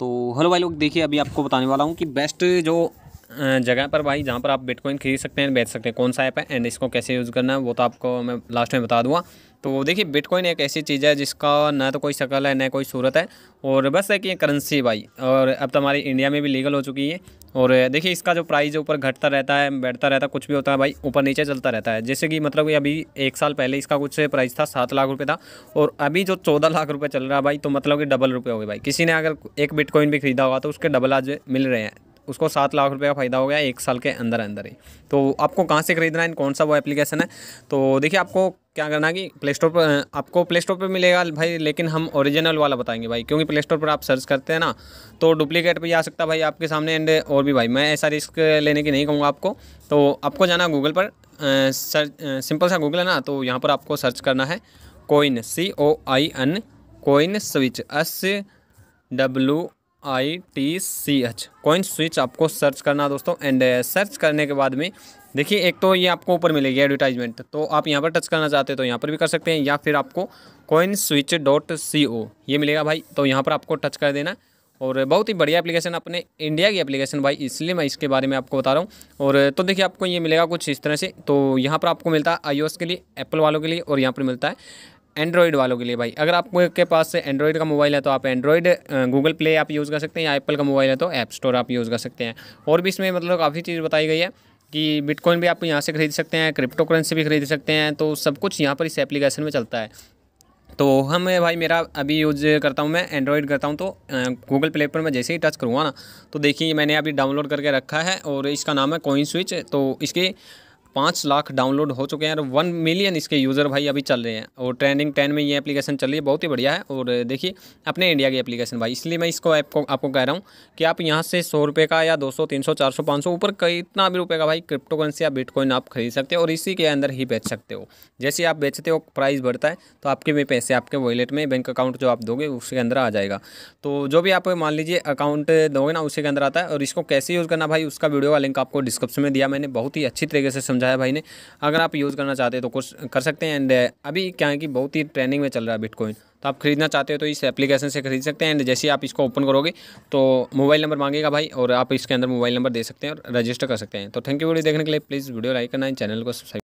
तो हेलो भाई लोग देखिए अभी आपको बताने वाला हूँ कि बेस्ट जो जगह पर भाई जहाँ पर आप बिटकॉइन खरीद सकते हैं बेच सकते हैं कौन सा ऐप है एंड इसको कैसे यूज़ करना है वो तो आपको मैं लास्ट में बता दूँगा तो देखिए बिटकॉइन एक ऐसी चीज़ है जिसका ना तो कोई शक्ल है ना कोई सूरत है और बस है कि ये करेंसी भाई और अब तो हमारी इंडिया में भी लीगल हो चुकी है और देखिए इसका जो प्राइस ऊपर घटता रहता है बैठता रहता है कुछ भी होता है भाई ऊपर नीचे चलता रहता है जैसे कि मतलब अभी एक साल पहले इसका कुछ प्राइस था सात लाख रुपये था और अभी जो चौदह लाख रुपये चल रहा है भाई तो मतलब कि डबल रुपये हो गए भाई किसी ने अगर एक बिटकॉइन भी खरीदा होगा तो उसके डबल आज मिल रहे हैं उसको सात लाख रुपये का फ़ायदा हो गया एक साल के अंदर अंदर ही तो आपको कहाँ से खरीदना है कौन सा वो एप्लीकेशन है तो देखिए आपको क्या करना कि प्ले स्टोर पर आपको प्ले स्टोर पर मिलेगा भाई लेकिन हम ओरिजिनल वाला बताएंगे भाई क्योंकि प्ले स्टोर पर आप सर्च करते हैं ना तो डुप्लीकेट भी आ सकता है भाई आपके सामने एंड और भी भाई मैं ऐसा रिस्क लेने की नहीं कहूँगा आपको तो आपको जाना गूगल पर सर्च सिंपल सा गूगल है ना तो यहाँ पर आपको सर्च करना है coin C O I N coin switch S W I T C H coin switch आपको सर्च करना दोस्तों एंड सर्च uh, करने के बाद में देखिए एक तो ये आपको ऊपर मिलेगी एडवर्टाइजमेंट तो आप यहाँ पर टच करना चाहते हैं तो यहाँ पर भी कर सकते हैं या फिर आपको coin switch dot C O ये मिलेगा भाई तो यहाँ पर आपको टच कर देना और बहुत ही बढ़िया एप्लीकेशन अपने इंडिया की एप्लीकेशन भाई इसलिए मैं इसके बारे में आपको बता रहा हूँ और तो देखिए आपको ये मिलेगा कुछ इस तरह से तो यहाँ पर आपको मिलता है आईओएस के लिए एप्पल वालों के लिए और यहाँ पर मिलता है एंड्रॉयड वालों के लिए भाई अगर आपके पास से एंड्रॉयड का मोबाइल है तो आप एंड्रॉयड गूगल प्ले आप यूज़ कर सकते हैं या एप्पल का मोबाइल है तो ऐप स्टोर आप यूज़ कर सकते हैं और भी इसमें मतलब काफ़ी चीज़ बताई गई है कि बिटकॉइन भी आप यहाँ से खरीद सकते हैं क्रिप्टो करेंसी भी खरीद सकते हैं तो सब कुछ यहाँ पर इस एप्लीकेशन में चलता है तो हम भाई मेरा अभी यूज करता हूँ मैं एंड्रॉयड करता हूँ तो गूगल प्ले पर मैं जैसे ही टच करूँगा ना तो देखिए मैंने अभी डाउनलोड करके रखा है और इसका नाम है कोइन स्विच तो इसके पाँच लाख डाउनलोड हो चुके हैं और वन मिलियन इसके यूज़र भाई अभी चल रहे हैं और ट्रेंडिंग टेन में ये एप्लीकेशन चल रही है बहुत ही बढ़िया है और देखिए अपने इंडिया की एप्लीकेशन भाई इसलिए मैं इसको ऐप को आपको कह रहा हूँ कि आप यहाँ से सौ रुपये का या दो सौ तीन सौ चार सौ पाँच सौ ऊपर इतना भी रुपये का भाई क्रिप्टो करेंसी या बिटकॉइन आप खरीद सकते हो और इसी के अंदर ही बेच सकते हो जैसे आप बेचते हो प्राइस बढ़ता है तो आपके भी पैसे आपके वॉलेट में बैंक अकाउंट जो आप दोगे उसके अंदर आ जाएगा तो जो भी आप मान लीजिए अकाउंट दोगे ना उसी के अंदर आता है और इसको कैसे यूज़ करना भाई उसका वीडियो का लिंक आपको डिस्क्रिप्शन में दिया मैंने बहुत ही अच्छी तरीके से समझा समझाया भाई ने अगर आप यूज़ करना चाहते हैं तो कुछ कर सकते हैं एंड अभी क्या है कि बहुत ही ट्रेंडिंग में चल रहा है बिटकॉइन तो आप खरीदना चाहते हो तो इस एप्लीकेशन से खरीद सकते हैं एंड जैसे आप इसको ओपन करोगे तो मोबाइल नंबर मांगेगा भाई और आप इसके अंदर मोबाइल नंबर दे सकते हैं और रजिस्टर कर सकते हैं तो थैंक यू वीडियो देखने के लिए प्लीज़ वीडियो लाइक करना है चैनल को सब्सक्राइब